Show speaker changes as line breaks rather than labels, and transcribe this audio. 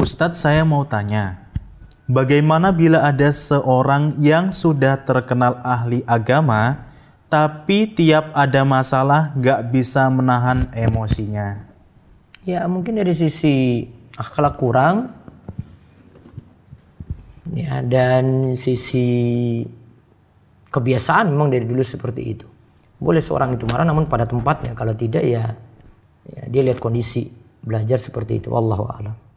Ustadz saya mau tanya, bagaimana bila ada seorang yang sudah terkenal ahli agama, tapi tiap ada masalah gak bisa menahan emosinya?
Ya mungkin dari sisi akhlak kurang, ya dan sisi kebiasaan memang dari dulu seperti itu. Boleh seorang itu marah namun pada tempatnya, kalau tidak ya, ya dia lihat kondisi belajar seperti itu. Wallahu a'lam.